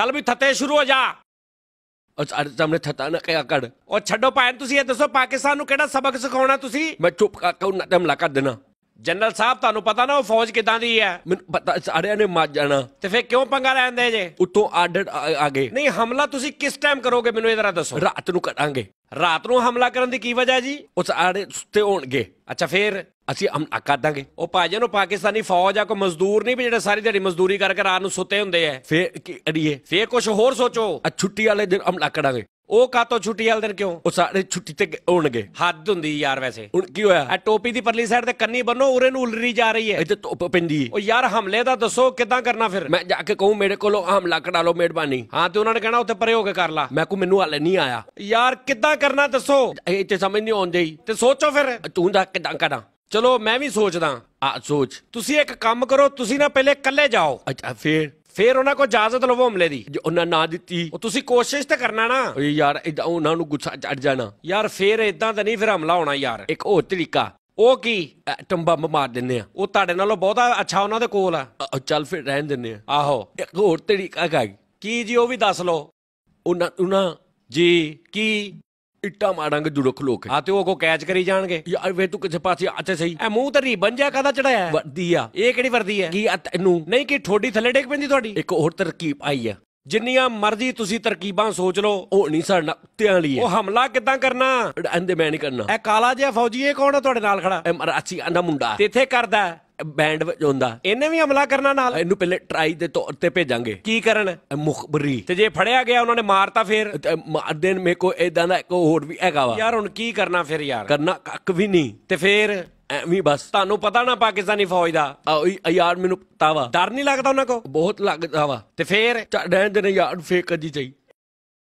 ਚੱਲ ਵੀ ਥੱਤੇ ਸ਼ੁਰੂ ਹੋ ਜਾ ਅਰ ਤੁਮਨੇ ਥਤਾ ਨਾ ਕਿਆ ਕੜ ਉਹ ਛੱਡੋ ਪਾਇਨ ਤੁਸੀਂ ਇਹ ਦੱਸੋ ਪਾਕਿਸਤਾਨ ਨੂੰ ਕਿਹੜਾ ਸਬਕ ਸਿਖਾਉਣਾ ਤੁਸੀਂ ਮੈਂ ਚੁੱਪ ਕਰ ਕੇ ਉਹਨਾਂ ਤੇ ਹਮਲਾ ਕਰ ਦੇਣਾ ਜਨਰਲ ਸਾਹਿਬ ਤੁਹਾਨੂੰ ਪਤਾ ਨਾ ਉਹ ਫੌਜ ਕਿਦਾਂ ਦੀ ਹੈ ਮੈਨੂੰ ਪਤਾ ਸਾਰਿਆਂ ਨੇ ਮੱਜ ਜਾਣਾ ਤੇ ਫੇ ਕਿਉਂ ਪੰਗਾ ਲੈਂਦੇ ਜੇ ਉੱਤੋਂ ਆਰਡਰ ਆ ਗਏ ਨਹੀਂ ਹਮਲਾ ਤੁਸੀਂ ਕਿਸ ਟਾਈਮ ਕਰੋਗੇ ਮੈਨੂੰ ਇਹ ਦੱਸੋ ਰਾਤ ਨੂੰ ਕਰਾਂਗੇ ਰਾਤ ਨੂੰ ਹਮਲਾ ਕਰਨ ਦੀ ਕੀ ਵਜ੍ਹਾ ਜੀ ਉਸ ਆੜੇ ਸੁੱਤੇ ਹੋਣਗੇ ਅੱਛਾ ਫੇਰ ਅਸੀਂ ਹਮਲਾ ਕਰ ਦਾਂਗੇ ਉਹ ਭਾਜਨ ਉਹ ਪਾਕਿਸਤਾਨੀ ਫੌਜ ਆ ਕੋਈ ਮਜ਼ਦੂਰ ਨਹੀਂ ਵੀ ਜਿਹੜੇ ਸਾਰੀ ਦਿਹਾੜੀ ਮਜ਼ਦੂਰੀ ਕਰਕੇ ਰਾਤ ਨੂੰ ਸੁੱਤੇ ਹੁੰਦੇ ਐ ਫੇਰ ਕੀ ਅੜੀਏ ਫੇਰ ਕੁਝ ਹੋਰ ਸੋਚੋ ਆ ਛੁੱਟੀ ਵਾਲੇ ਦਿਨ ਹਮਲਾ ਕਰਾਂਗੇ ਉਹ ਕਾਤੋਂ ਛੁੱਟੀ ਵਾਲੇ ਦਿਨ ਕਿਉਂ ਉਹ ਸਾਰੇ ਛੁੱਟੀ ਤੇ ਹੋਣਗੇ ਹੱਦ ਹੁੰਦੀ ਯਾਰ ਵੈਸੇ ਹੁਣ ਕੀ ਹੋਇਆ ਆ ਟੋਪੀ ਦੀ ਪਰਲੀ ਸਾਈਡ ਤੇ ਕੰਨੀ ਬੰਨੋ ਉਰੇ ਨੂੰ ਉਲਰੀ ਜਾ ਰਹੀ ਹੈ ਇੱਥੇ ਧੁੱਪ ਪੈਂਦੀ ਉਹ ਯਾਰ ਹਮਲੇ ਦਾ ਦੱਸੋ ਕਿੱਦਾਂ ਕਰਨਾ ਫਿਰ ਮੈਂ ਜਾ ਕੇ ਕਹੂੰ ਮੇਰੇ ਕੋਲੋਂ ਹਮਲਾ ਕਰਾ ਲਓ ਮਿਹਰਬਾਨੀ ਹਾਂ ਤੇ ਉਹਨਾਂ ਨੇ ਕਹਿਣਾ ਉੱਥੇ ਪਰੇ ਹੋ ਕੇ ਕਰ ਲਾ ਮੈਂ ਕੋ ਮੈਨੂੰ ਹਾਲੇ ਨਹੀਂ ਆਇਆ ਯਾਰ ਕਿੱਦਾਂ ਕਰਨਾ ਦੱਸੋ ਇੱਥੇ ਸਮਝ ਨਹੀਂ ਆਉਂਦੀ ਤੇ ਸੋਚੋ ਫਿਰ ਤੂੰ ਦਾ ਕਿੱਦਾਂ ਕਰਾਂ ਚਲੋ ਮੈਂ ਵੀ ਸੋਚਦਾ ਆ ਸੋਚ ਤੁਸੀਂ ਇੱਕ ਕੰਮ ਕਰੋ ਤੁਸੀਂ ਨਾ ਪਹਿਲੇ ਇਕੱਲੇ ਜਾਓ ਅੱਛਾ ਫੇਰ ਫੇਰ ਉਹਨਾਂ ਕੋ ਇਜਾਜ਼ਤ ਲਵੋ ਹਮਲੇ ਦੀ ਉਹਨਾਂ ਨਾ ਦਿੱਤੀ ਉਹ ਤੁਸੀਂ ਕੋਸ਼ਿਸ਼ ਤਾਂ ਕਰਨਾ ਨਾ ਓਏ ਯਾਰ ਇਦਾਂ ਉਹਨਾਂ ਨੂੰ ਗੁੱਸਾ ਚੜ ਜਾਣਾ ਯਾਰ ਫੇਰ ਇਦਾਂ ਤਾਂ ਨਹੀਂ ਫਿਰ ਹਮਲਾ ਹੋਣਾ ਯਾਰ ਇੱਕ ਹੋਰ ਤਰੀਕਾ ਉਹ ਕੀ ਐਟਮ ਬੰਬ ਮਾਰ ਦਿੰਨੇ ਆ ਉਹ ਤੁਹਾਡੇ ਨਾਲੋਂ ਬਹੁਤਾ ਅੱਛਾ ਉਹਨਾਂ ਦੇ ਕੋਲ ਆ ਚੱਲ ਫਿਰ ਰਹਿਣ ਦਿੰਨੇ ਆ ਆਹੋ ਇੱਕ ਹੋਰ ਤਰੀਕਾ ਕੀ ਜੀ ਉਹ ਵੀ ਦੱਸ ਲਓ ਉਹਨਾਂ ਉਹਨਾਂ ਜੀ ਕੀ ਇੱਟਾਂ ਮਾਰਾਂਗੇ ਜੁੜੋ ਖਲੋ ਕੇ ਆ ਤੇ ਉਹ ਕੋ ਕੈਚ ਕਰੀ ਜਾਣਗੇ ਯਾਰ ਵੇ ਤੂੰ ਕਿਸੇ ਪਾਸੇ ਅੱਛਾ ਸਹੀ ਐ ਮੂੰਹ ਤੇ ਰੀਬਨ ਜਾ ਕਾਦਾ ਚੜਾਇਆ ਵਰਦੀ ਆ ਇਹ ਕਿਹੜੀ ਵਰਦੀ ਹੈ ਕੀ ਇਹਨੂੰ ਤੈਨੂੰ ਨਹੀਂ ਕਿ ਠੋਡੀ ਥੱਲੇ ਡੇਕ ਪੈਂਦੀ ਤੁਹਾਡੀ ਇੱਕ ਹੋਰ ਤਰਕੀਬ ਆਈ ਆ ਜਿੰਨੀਆਂ ਮਰਜ਼ੀ ਤੁਸੀਂ ਤਰਕੀਬਾਂ ਸੋਚ ਲਓ ਉਹ ਨਹੀਂ ਸਾਡਾ ਕੁੱਤਿਆਂ ਲਈ ਉਹ ਹਮਲਾ ਕਿੱਦਾਂ ਕਰਨਾ ਅੰਦੇ ਮੈਂ ਨਹੀਂ ਕਰਨਾ ਇਹ ਕਾਲਾ ਜਿਹਾ ਫੌਜੀ ਇਹ ਕੌਣ ਹੈ ਤੁਹਾਡੇ ਨਾਲ ਖੜਾ ਇਹ ਮਰਾਸੀ ਆਂਦਾ ਮੁੰਡਾ ਤੇ ਇੱਥੇ ਕਰਦਾ ਬੈਂਡ ਵਜਾਉਂਦਾ ਇਹਨੇ ਵੀ ਹਮਲਾ ਕਰਨਾ ਨਾਲ ਇਹਨੂੰ ਪਹਿਲੇ ਟਰਾਈ ਦੇ ਤੌਰ ਤੇ ਭੇਜਾਂਗੇ ਕੀ ਕਰਨ ਮੁਖਬਰੀ ਤੇ ਜੇ ਫੜਿਆ ਗਿਆ ਉਹਨਾਂ ਨੇ ਮਾਰਤਾ ਫਿਰ ਮਾਰਦੇ ਮੇ ਕੋ ਇਦਾਂ ਦਾ ਇੱਕ ਹੋਰ ਵੀ ਹੈਗਾ ਵਾ ਯਾਰ ਹੁਣ ਕੀ ਕਰਨਾ ਫਿਰ ਯਾਰ ਕਰਨਾ ਕੱਕ ਵੀ ਨਹੀਂ ਤੇ ਫਿਰ ਐਵੇਂ ਬਸ ਤੁਹਾਨੂੰ ਪਤਾ ਨਾ ਪਾਕਿਸਤਾਨੀ ਫੌਜ ਦਾ ਯਾਰ ਮੈਨੂੰ ਪਤਾ ਵਾ ਡਰ ਨਹੀਂ ਲੱਗਦਾ ਉਹਨਾਂ ਕੋ ਬਹੁਤ ਲੱਗਦਾ ਵਾ ਤੇ ਫੇਰ ਰਹਿਣ ਨੇ ਯਾਰ ਫੇਕ ਅਜੀ ਚਾਹੀ